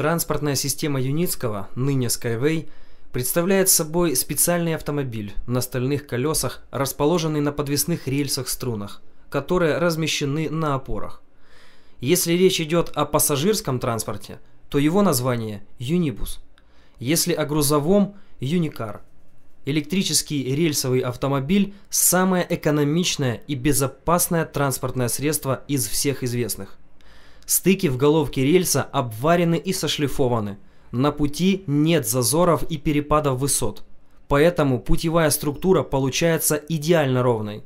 Транспортная система Юницкого, ныне Skyway, представляет собой специальный автомобиль на стальных колесах, расположенный на подвесных рельсах-струнах, которые размещены на опорах. Если речь идет о пассажирском транспорте, то его название – юнибус. Если о грузовом – юникар. Электрический рельсовый автомобиль – самое экономичное и безопасное транспортное средство из всех известных. Стыки в головке рельса обварены и сошлифованы. На пути нет зазоров и перепадов высот. Поэтому путевая структура получается идеально ровной.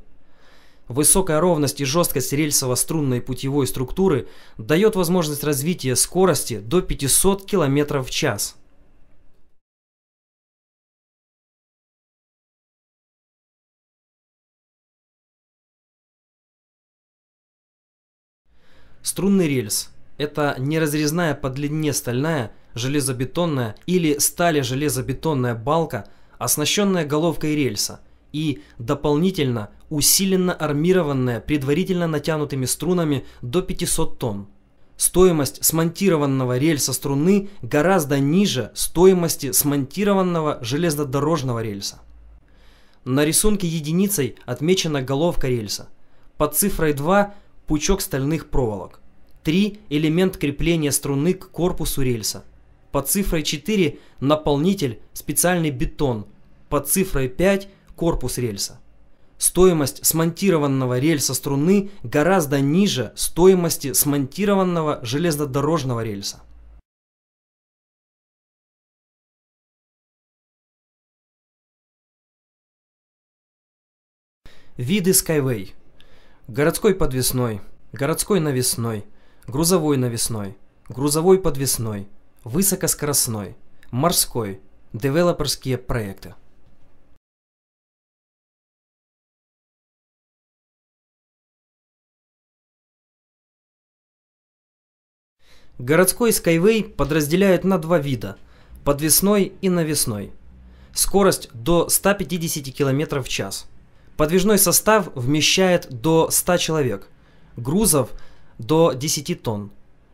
Высокая ровность и жесткость рельсово-струнной путевой структуры дает возможность развития скорости до 500 км в час. Струнный рельс – это неразрезная по длине стальная, железобетонная или стали-железобетонная балка, оснащенная головкой рельса и дополнительно усиленно армированная предварительно натянутыми струнами до 500 тонн. Стоимость смонтированного рельса струны гораздо ниже стоимости смонтированного железнодорожного рельса. На рисунке единицей отмечена головка рельса. Под цифрой 2 пучок стальных проволок. 3. Элемент крепления струны к корпусу рельса. Под цифрой 4 – наполнитель, специальный бетон. Под цифрой 5 – корпус рельса. Стоимость смонтированного рельса струны гораздо ниже стоимости смонтированного железнодорожного рельса. Виды Skyway – Городской подвесной, городской навесной, грузовой навесной, грузовой подвесной, высокоскоростной, морской, девелоперские проекты. Городской Skyway подразделяют на два вида – подвесной и навесной. Скорость до 150 км в час – Подвижной состав вмещает до 100 человек, грузов до 10 тонн,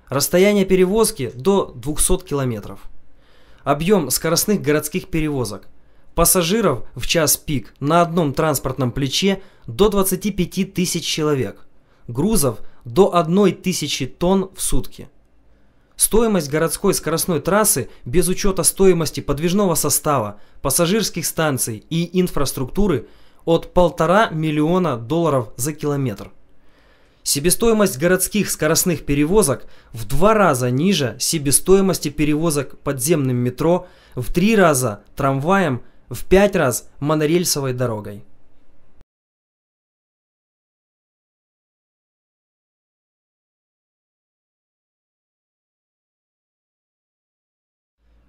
расстояние перевозки до 200 километров. Объем скоростных городских перевозок пассажиров в час пик на одном транспортном плече до 25 тысяч человек, грузов до 1 тысячи тонн в сутки. Стоимость городской скоростной трассы без учета стоимости подвижного состава, пассажирских станций и инфраструктуры – от полтора миллиона долларов за километр. Себестоимость городских скоростных перевозок в два раза ниже себестоимости перевозок подземным метро, в три раза трамваем, в пять раз монорельсовой дорогой.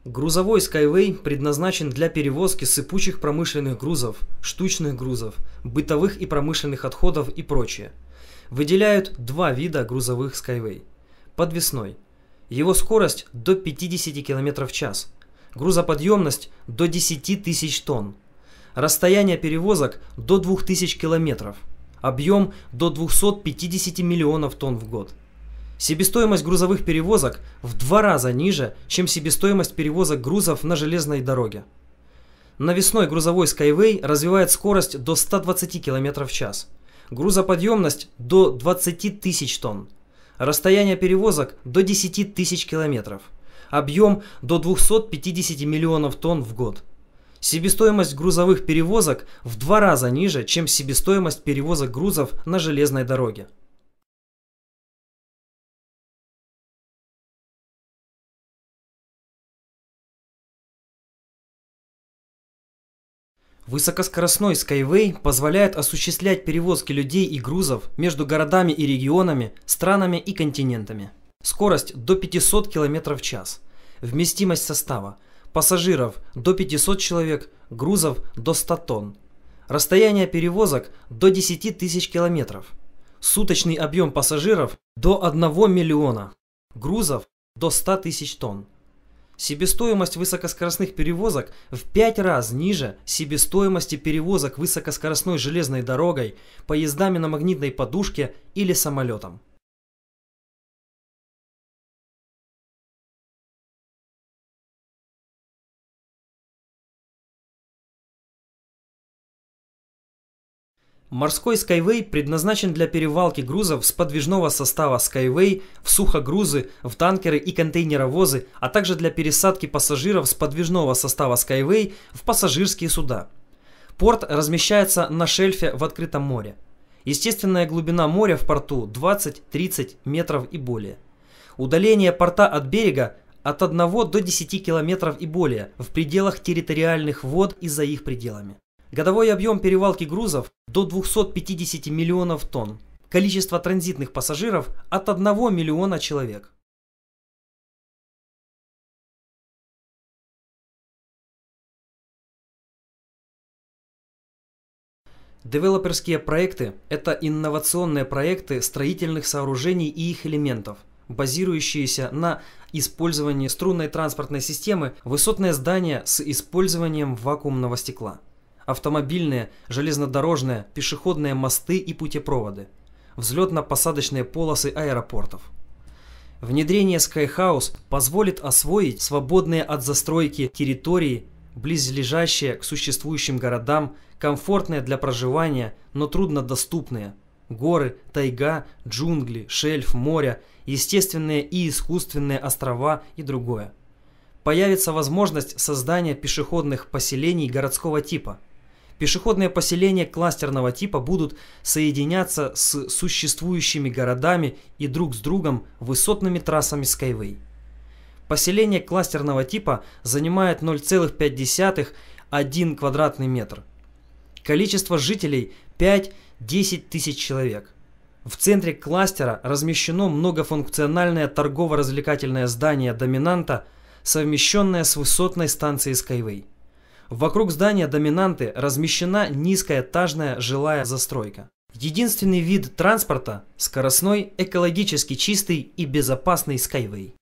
Грузовой Skyway предназначен для перевозки сыпучих промышленных грузов, штучных грузов, бытовых и промышленных отходов и прочее. Выделяют два вида грузовых Skyway. Подвесной. Его скорость до 50 км в час. Грузоподъемность до 10 тысяч тонн. Расстояние перевозок до 2000 км. Объем до 250 миллионов тонн в год. Себестоимость грузовых перевозок в два раза ниже, чем себестоимость перевозок грузов на железной дороге. Навесной грузовой Skyway развивает скорость до 120 км в час. Грузоподъемность до 20 тысяч тонн. Расстояние перевозок до 10 тысяч километров. Объем до 250 миллионов тонн в год. Себестоимость грузовых перевозок в два раза ниже, чем себестоимость перевозок грузов на железной дороге. Высокоскоростной Skyway позволяет осуществлять перевозки людей и грузов между городами и регионами, странами и континентами. Скорость до 500 км в час. Вместимость состава. Пассажиров до 500 человек, грузов до 100 тонн. Расстояние перевозок до 10 тысяч километров. Суточный объем пассажиров до 1 миллиона. Грузов до 100 тысяч тонн. Себестоимость высокоскоростных перевозок в 5 раз ниже себестоимости перевозок высокоскоростной железной дорогой, поездами на магнитной подушке или самолетом. Морской Skyway предназначен для перевалки грузов с подвижного состава Skyway в сухогрузы, в танкеры и контейнеровозы, а также для пересадки пассажиров с подвижного состава Skyway в пассажирские суда. Порт размещается на шельфе в открытом море. Естественная глубина моря в порту 20-30 метров и более. Удаление порта от берега от 1 до 10 километров и более в пределах территориальных вод и за их пределами. Годовой объем перевалки грузов до 250 миллионов тонн. Количество транзитных пассажиров от 1 миллиона человек. Девелоперские проекты – это инновационные проекты строительных сооружений и их элементов, базирующиеся на использовании струнной транспортной системы высотное здание с использованием вакуумного стекла автомобильные, железнодорожные, пешеходные мосты и путепроводы, взлетно-посадочные полосы аэропортов. Внедрение Skyhouse позволит освоить свободные от застройки территории, близлежащие к существующим городам, комфортные для проживания, но труднодоступные – горы, тайга, джунгли, шельф, моря, естественные и искусственные острова и другое. Появится возможность создания пешеходных поселений городского типа – Пешеходные поселения кластерного типа будут соединяться с существующими городами и друг с другом высотными трассами Skyway. Поселение кластерного типа занимает 0,51 квадратный метр. Количество жителей 5-10 тысяч человек. В центре кластера размещено многофункциональное торгово-развлекательное здание «Доминанта», совмещенное с высотной станцией Skyway. Вокруг здания доминанты размещена низкоэтажная жилая застройка. Единственный вид транспорта – скоростной, экологически чистый и безопасный Skyway.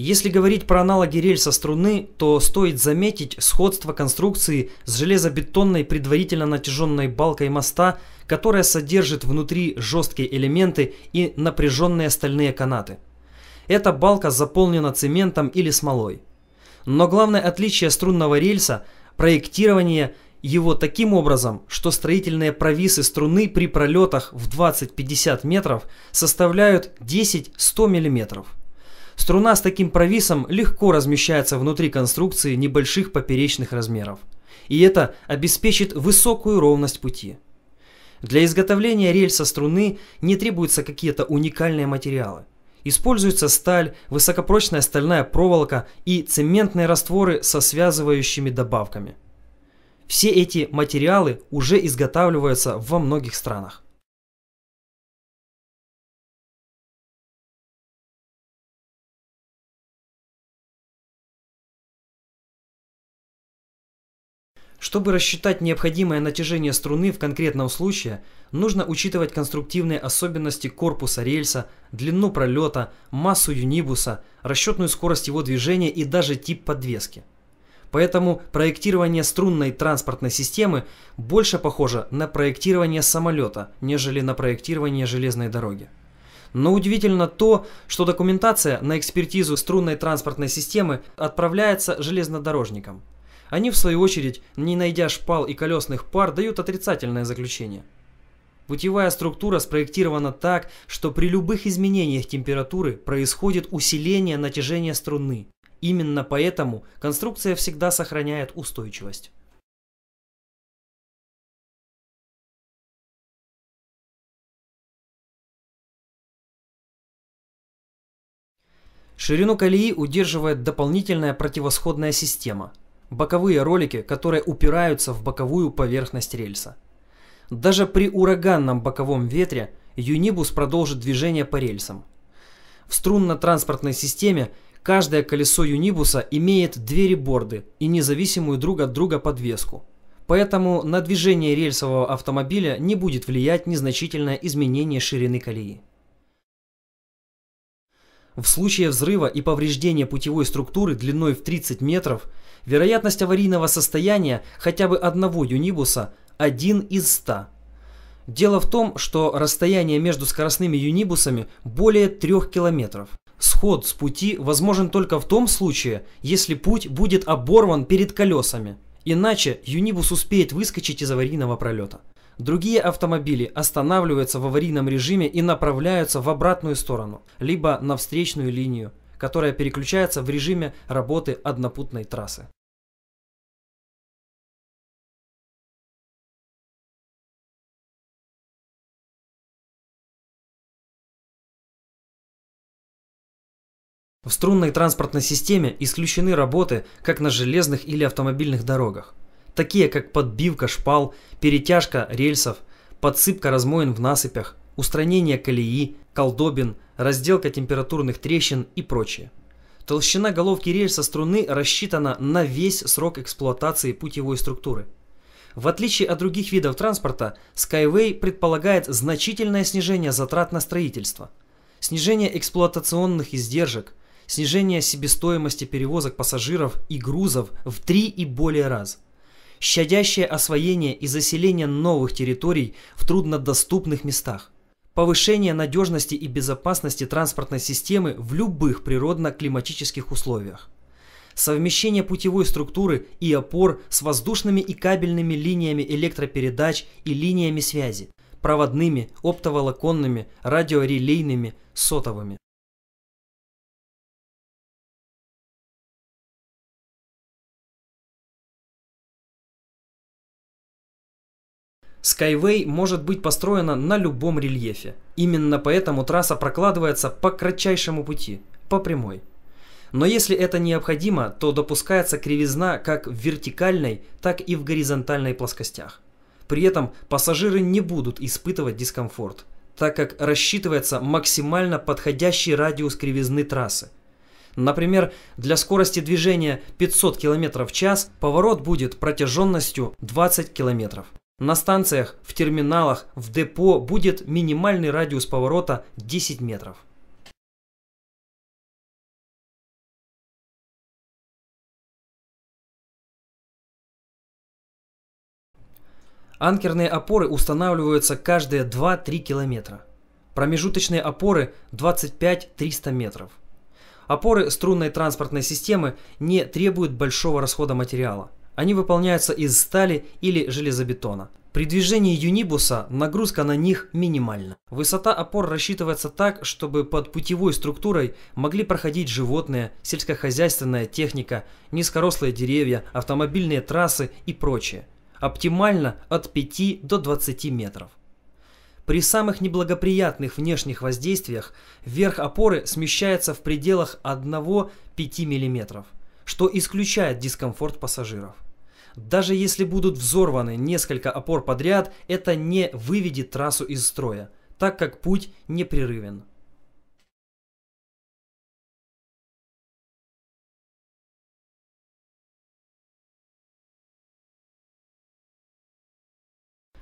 Если говорить про аналоги рельса струны, то стоит заметить сходство конструкции с железобетонной предварительно натяженной балкой моста, которая содержит внутри жесткие элементы и напряженные стальные канаты. Эта балка заполнена цементом или смолой. Но главное отличие струнного рельса – проектирование его таким образом, что строительные провисы струны при пролетах в 20-50 метров составляют 10-100 миллиметров. Струна с таким провисом легко размещается внутри конструкции небольших поперечных размеров. И это обеспечит высокую ровность пути. Для изготовления рельса струны не требуются какие-то уникальные материалы. Используется сталь, высокопрочная стальная проволока и цементные растворы со связывающими добавками. Все эти материалы уже изготавливаются во многих странах. Чтобы рассчитать необходимое натяжение струны в конкретном случае, нужно учитывать конструктивные особенности корпуса рельса, длину пролета, массу юнибуса, расчетную скорость его движения и даже тип подвески. Поэтому проектирование струнной транспортной системы больше похоже на проектирование самолета, нежели на проектирование железной дороги. Но удивительно то, что документация на экспертизу струнной транспортной системы отправляется железнодорожникам – они, в свою очередь, не найдя шпал и колесных пар, дают отрицательное заключение. Путевая структура спроектирована так, что при любых изменениях температуры происходит усиление натяжения струны. Именно поэтому конструкция всегда сохраняет устойчивость. Ширину колеи удерживает дополнительная противосходная система – боковые ролики, которые упираются в боковую поверхность рельса. Даже при ураганном боковом ветре Юнибус продолжит движение по рельсам. В струнно-транспортной системе каждое колесо Юнибуса имеет две реборды и независимую друг от друга подвеску. Поэтому на движение рельсового автомобиля не будет влиять незначительное изменение ширины колеи. В случае взрыва и повреждения путевой структуры длиной в 30 метров – Вероятность аварийного состояния хотя бы одного юнибуса 1 из 100. Дело в том, что расстояние между скоростными юнибусами более 3 километров. Сход с пути возможен только в том случае, если путь будет оборван перед колесами. Иначе юнибус успеет выскочить из аварийного пролета. Другие автомобили останавливаются в аварийном режиме и направляются в обратную сторону, либо на встречную линию, которая переключается в режиме работы однопутной трассы. В струнной транспортной системе исключены работы как на железных или автомобильных дорогах, такие как подбивка шпал, перетяжка рельсов, подсыпка размоин в насыпях, устранение колеи, колдобин, разделка температурных трещин и прочее. Толщина головки рельса струны рассчитана на весь срок эксплуатации путевой структуры. В отличие от других видов транспорта, Skyway предполагает значительное снижение затрат на строительство, снижение эксплуатационных издержек – снижение себестоимости перевозок пассажиров и грузов в три и более раз, щадящее освоение и заселение новых территорий в труднодоступных местах, повышение надежности и безопасности транспортной системы в любых природно-климатических условиях, совмещение путевой структуры и опор с воздушными и кабельными линиями электропередач и линиями связи, проводными, оптоволоконными, радиорелейными, сотовыми. Skyway может быть построена на любом рельефе. Именно поэтому трасса прокладывается по кратчайшему пути, по прямой. Но если это необходимо, то допускается кривизна как в вертикальной, так и в горизонтальной плоскостях. При этом пассажиры не будут испытывать дискомфорт, так как рассчитывается максимально подходящий радиус кривизны трассы. Например, для скорости движения 500 км в час поворот будет протяженностью 20 км. На станциях, в терминалах, в депо будет минимальный радиус поворота 10 метров. Анкерные опоры устанавливаются каждые 2-3 километра. Промежуточные опоры 25-300 метров. Опоры струнной транспортной системы не требуют большого расхода материала. Они выполняются из стали или железобетона. При движении юнибуса нагрузка на них минимальна. Высота опор рассчитывается так, чтобы под путевой структурой могли проходить животные, сельскохозяйственная техника, низкорослые деревья, автомобильные трассы и прочее. Оптимально от 5 до 20 метров. При самых неблагоприятных внешних воздействиях верх опоры смещается в пределах 1-5 мм, что исключает дискомфорт пассажиров. Даже если будут взорваны несколько опор подряд, это не выведет трассу из строя, так как путь непрерывен.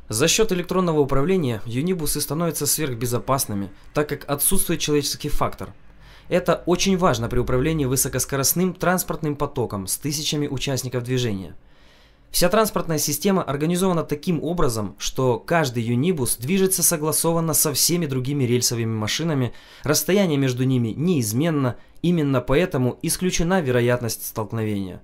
За счет электронного управления юнибусы становятся сверхбезопасными, так как отсутствует человеческий фактор. Это очень важно при управлении высокоскоростным транспортным потоком с тысячами участников движения – Вся транспортная система организована таким образом, что каждый юнибус движется согласованно со всеми другими рельсовыми машинами, расстояние между ними неизменно, именно поэтому исключена вероятность столкновения.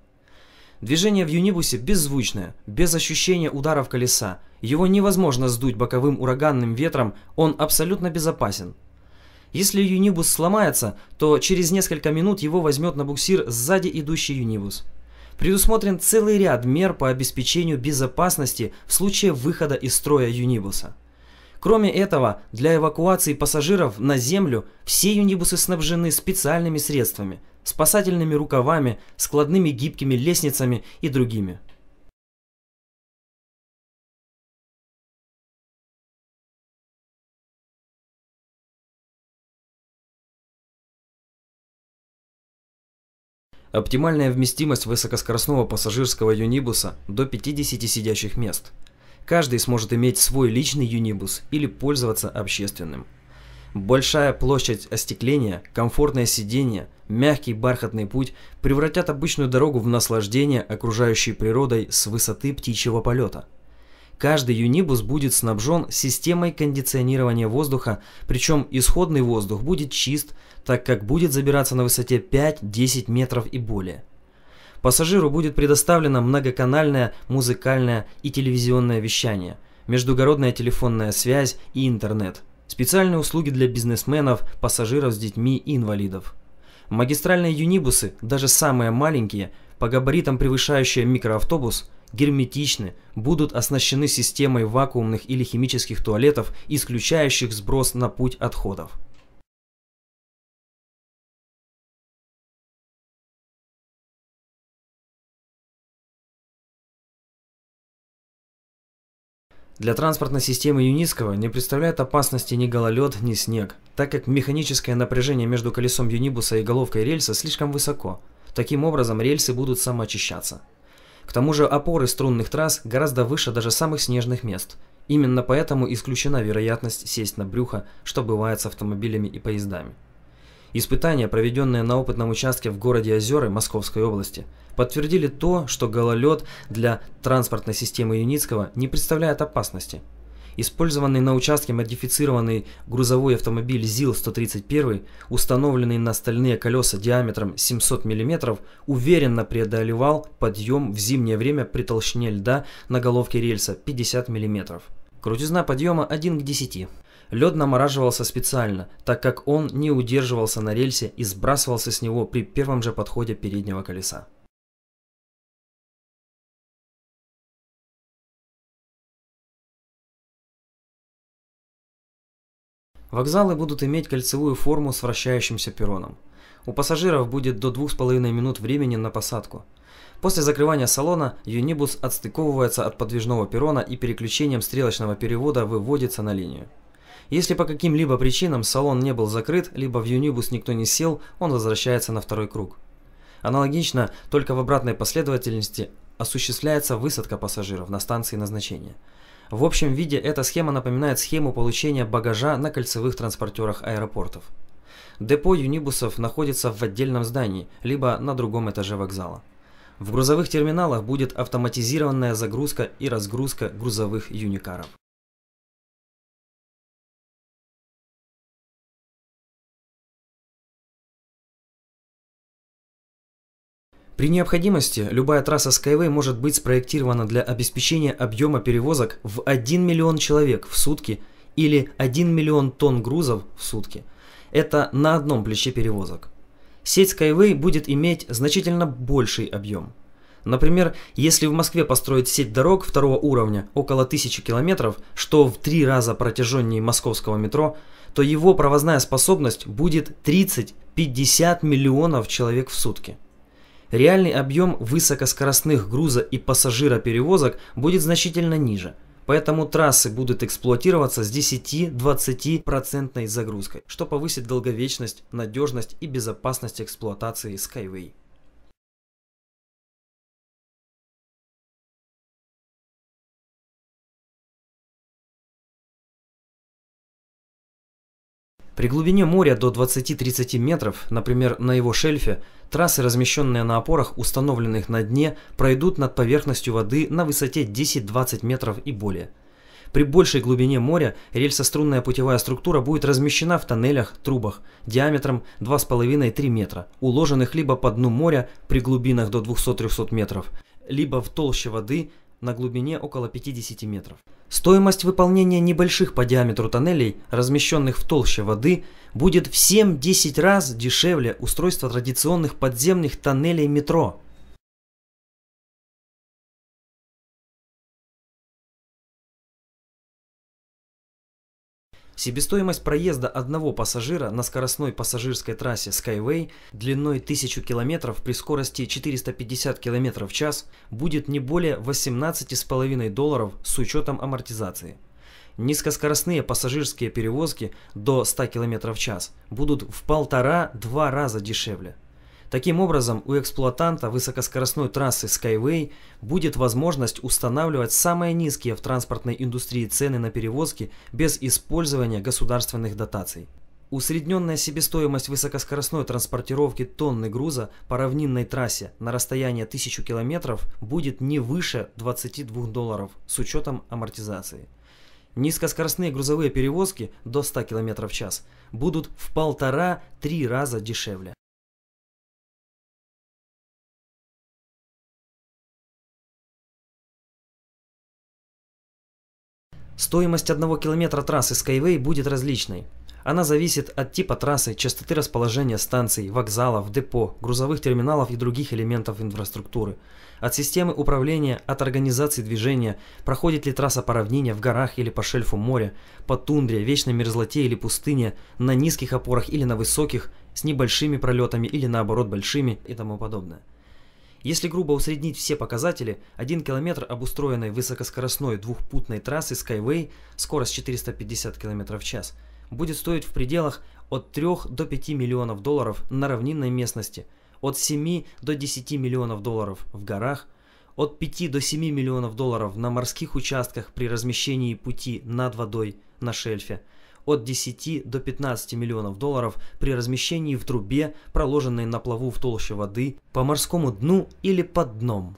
Движение в юнибусе беззвучное, без ощущения ударов колеса, его невозможно сдуть боковым ураганным ветром, он абсолютно безопасен. Если юнибус сломается, то через несколько минут его возьмет на буксир сзади идущий юнибус – предусмотрен целый ряд мер по обеспечению безопасности в случае выхода из строя Юнибуса. Кроме этого, для эвакуации пассажиров на землю все юнибусы снабжены специальными средствами – спасательными рукавами, складными гибкими лестницами и другими. Оптимальная вместимость высокоскоростного пассажирского юнибуса до 50 сидящих мест. Каждый сможет иметь свой личный юнибус или пользоваться общественным. Большая площадь остекления, комфортное сиденье, мягкий бархатный путь превратят обычную дорогу в наслаждение окружающей природой с высоты птичьего полета. Каждый юнибус будет снабжен системой кондиционирования воздуха, причем исходный воздух будет чист, так как будет забираться на высоте 5-10 метров и более. Пассажиру будет предоставлено многоканальное музыкальное и телевизионное вещание, междугородная телефонная связь и интернет, специальные услуги для бизнесменов, пассажиров с детьми и инвалидов. Магистральные юнибусы, даже самые маленькие, по габаритам превышающие микроавтобус – герметичны, будут оснащены системой вакуумных или химических туалетов, исключающих сброс на путь отходов. Для транспортной системы Юницкого не представляет опасности ни гололед, ни снег, так как механическое напряжение между колесом Юнибуса и головкой рельса слишком высоко. Таким образом, рельсы будут самоочищаться. К тому же опоры струнных трасс гораздо выше даже самых снежных мест. Именно поэтому исключена вероятность сесть на брюхо, что бывает с автомобилями и поездами. Испытания, проведенные на опытном участке в городе Озеры Московской области, подтвердили то, что гололед для транспортной системы Юницкого не представляет опасности – Использованный на участке модифицированный грузовой автомобиль ЗИЛ-131, установленный на стальные колеса диаметром 700 мм, уверенно преодолевал подъем в зимнее время при толщине льда на головке рельса 50 мм. Крутизна подъема 1 к 10. Лед намораживался специально, так как он не удерживался на рельсе и сбрасывался с него при первом же подходе переднего колеса. Вокзалы будут иметь кольцевую форму с вращающимся перроном. У пассажиров будет до 2,5 минут времени на посадку. После закрывания салона Юнибус отстыковывается от подвижного перрона и переключением стрелочного перевода выводится на линию. Если по каким-либо причинам салон не был закрыт, либо в Юнибус никто не сел, он возвращается на второй круг. Аналогично, только в обратной последовательности осуществляется высадка пассажиров на станции назначения – в общем виде эта схема напоминает схему получения багажа на кольцевых транспортерах аэропортов. Депо юнибусов находится в отдельном здании, либо на другом этаже вокзала. В грузовых терминалах будет автоматизированная загрузка и разгрузка грузовых юникаров. При необходимости любая трасса Skyway может быть спроектирована для обеспечения объема перевозок в 1 миллион человек в сутки или 1 миллион тонн грузов в сутки. Это на одном плече перевозок. Сеть Skyway будет иметь значительно больший объем. Например, если в Москве построить сеть дорог второго уровня около 1000 километров, что в три раза протяженнее московского метро, то его провозная способность будет 30-50 миллионов человек в сутки реальный объем высокоскоростных груза и пассажироперевозок будет значительно ниже. Поэтому трассы будут эксплуатироваться с 10-20% загрузкой, что повысит долговечность, надежность и безопасность эксплуатации Skyway. При глубине моря до 20-30 метров, например, на его шельфе, трассы, размещенные на опорах, установленных на дне, пройдут над поверхностью воды на высоте 10-20 метров и более. При большей глубине моря рельсо-струнная путевая структура будет размещена в тоннелях, трубах диаметром 2,5-3 метра, уложенных либо по дну моря при глубинах до 200-300 метров, либо в толще воды на глубине около 50 метров. Стоимость выполнения небольших по диаметру тоннелей, размещенных в толще воды, будет в 7-10 раз дешевле устройства традиционных подземных тоннелей метро – Себестоимость проезда одного пассажира на скоростной пассажирской трассе Skyway длиной 1000 км при скорости 450 км в час будет не более 18,5 долларов с учетом амортизации. Низкоскоростные пассажирские перевозки до 100 км в час будут в полтора-два раза дешевле. Таким образом, у эксплуатанта высокоскоростной трассы Skyway будет возможность устанавливать самые низкие в транспортной индустрии цены на перевозки без использования государственных дотаций. Усредненная себестоимость высокоскоростной транспортировки тонны груза по равнинной трассе на расстояние 1000 км будет не выше 22 долларов с учетом амортизации. Низкоскоростные грузовые перевозки до 100 км в час будут в полтора-три раза дешевле. Стоимость одного километра трассы Skyway будет различной. Она зависит от типа трассы, частоты расположения станций, вокзалов, депо, грузовых терминалов и других элементов инфраструктуры, от системы управления, от организации движения, проходит ли трасса по равнине, в горах или по шельфу моря, по тундре, вечной мерзлоте или пустыне, на низких опорах или на высоких, с небольшими пролетами или наоборот большими и тому подобное. Если грубо усреднить все показатели, 1 километр обустроенной высокоскоростной двухпутной трассы Skyway, скорость 450 км в час, будет стоить в пределах от 3 до 5 миллионов долларов на равнинной местности, от 7 до 10 миллионов долларов в горах, от 5 до 7 миллионов долларов на морских участках при размещении пути над водой на шельфе – от 10 до 15 миллионов долларов при размещении в трубе, проложенной на плаву в толще воды, по морскому дну или под дном.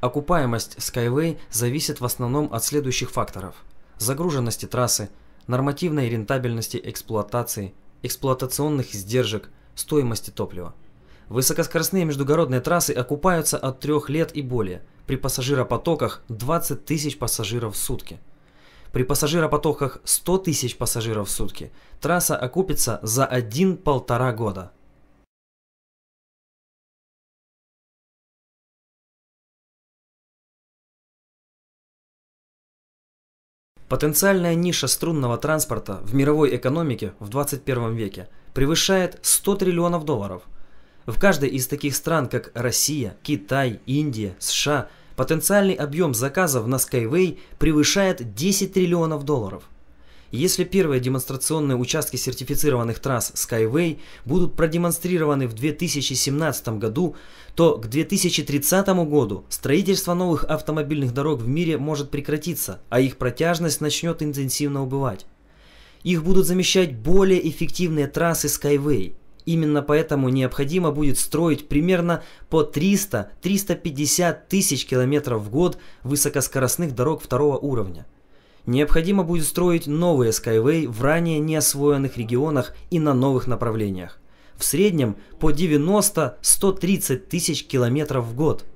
Окупаемость Skyway зависит в основном от следующих факторов. Загруженности трассы, нормативной рентабельности эксплуатации, эксплуатационных издержек, стоимости топлива. Высокоскоростные междугородные трассы окупаются от трех лет и более, при пассажиропотоках 20 тысяч пассажиров в сутки. При пассажиропотоках 100 тысяч пассажиров в сутки трасса окупится за 1-1,5 года. Потенциальная ниша струнного транспорта в мировой экономике в 21 веке превышает 100 триллионов долларов – в каждой из таких стран, как Россия, Китай, Индия, США, потенциальный объем заказов на Skyway превышает 10 триллионов долларов. Если первые демонстрационные участки сертифицированных трасс Skyway будут продемонстрированы в 2017 году, то к 2030 году строительство новых автомобильных дорог в мире может прекратиться, а их протяжность начнет интенсивно убывать. Их будут замещать более эффективные трассы Skyway – Именно поэтому необходимо будет строить примерно по 300-350 тысяч километров в год высокоскоростных дорог второго уровня. Необходимо будет строить новые Skyway в ранее неосвоенных регионах и на новых направлениях. В среднем по 90-130 тысяч километров в год –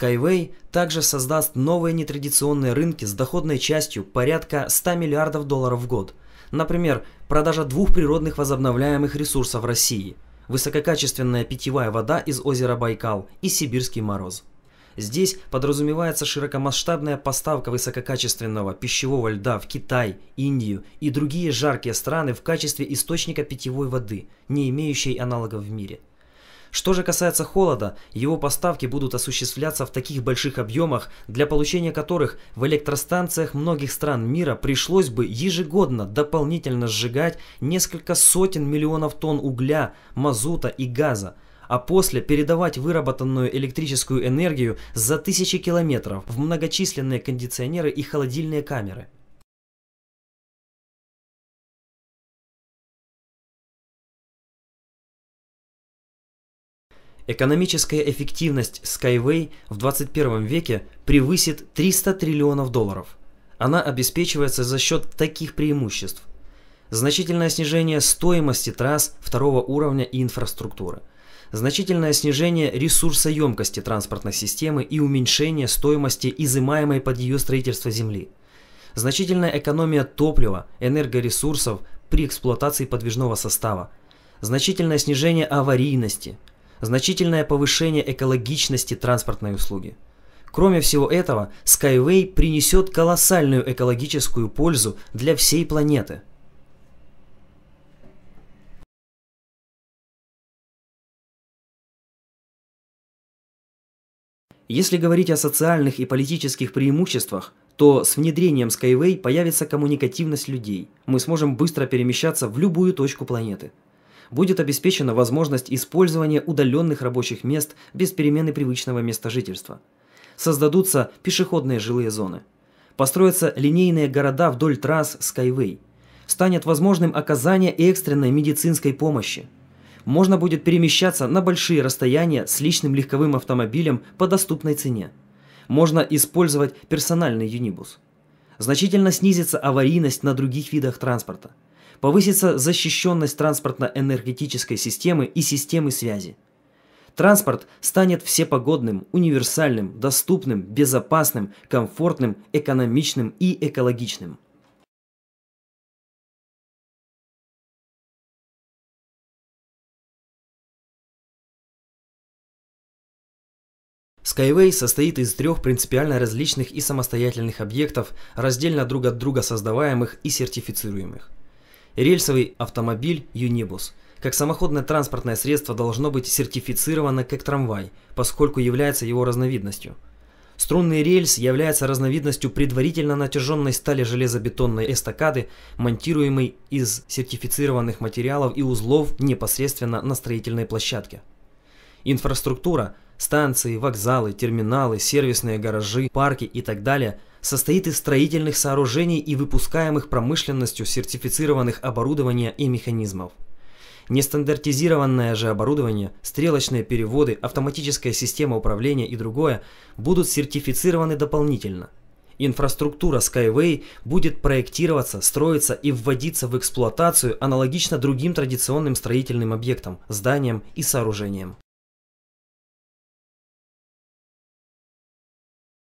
Skyway также создаст новые нетрадиционные рынки с доходной частью порядка 100 миллиардов долларов в год. Например, продажа двух природных возобновляемых ресурсов России – высококачественная питьевая вода из озера Байкал и сибирский мороз. Здесь подразумевается широкомасштабная поставка высококачественного пищевого льда в Китай, Индию и другие жаркие страны в качестве источника питьевой воды, не имеющей аналогов в мире. Что же касается холода, его поставки будут осуществляться в таких больших объемах, для получения которых в электростанциях многих стран мира пришлось бы ежегодно дополнительно сжигать несколько сотен миллионов тонн угля, мазута и газа а после передавать выработанную электрическую энергию за тысячи километров в многочисленные кондиционеры и холодильные камеры. Экономическая эффективность Skyway в 21 веке превысит 300 триллионов долларов. Она обеспечивается за счет таких преимуществ. Значительное снижение стоимости трасс второго уровня и инфраструктуры. Значительное снижение ресурсоемкости транспортной системы и уменьшение стоимости изымаемой под ее строительство земли. Значительная экономия топлива, энергоресурсов при эксплуатации подвижного состава. Значительное снижение аварийности – значительное повышение экологичности транспортной услуги. Кроме всего этого, Skyway принесет колоссальную экологическую пользу для всей планеты. Если говорить о социальных и политических преимуществах, то с внедрением Skyway появится коммуникативность людей. Мы сможем быстро перемещаться в любую точку планеты будет обеспечена возможность использования удаленных рабочих мест без перемены привычного места жительства. Создадутся пешеходные жилые зоны. Построятся линейные города вдоль трасс Skyway. Станет возможным оказание экстренной медицинской помощи. Можно будет перемещаться на большие расстояния с личным легковым автомобилем по доступной цене. Можно использовать персональный юнибус. Значительно снизится аварийность на других видах транспорта повысится защищенность транспортно-энергетической системы и системы связи. Транспорт станет всепогодным, универсальным, доступным, безопасным, комфортным, экономичным и экологичным. Skyway состоит из трех принципиально различных и самостоятельных объектов, раздельно друг от друга создаваемых и сертифицируемых. Рельсовый автомобиль «Юнибус» как самоходное транспортное средство должно быть сертифицировано как трамвай, поскольку является его разновидностью. Струнный рельс является разновидностью предварительно натяженной стали железобетонной эстакады, монтируемой из сертифицированных материалов и узлов непосредственно на строительной площадке. Инфраструктура – станции, вокзалы, терминалы, сервисные гаражи, парки и так далее, состоит из строительных сооружений и выпускаемых промышленностью сертифицированных оборудования и механизмов. Нестандартизированное же оборудование, стрелочные переводы, автоматическая система управления и другое будут сертифицированы дополнительно. Инфраструктура Skyway будет проектироваться, строиться и вводиться в эксплуатацию аналогично другим традиционным строительным объектам, зданиям и сооружениям.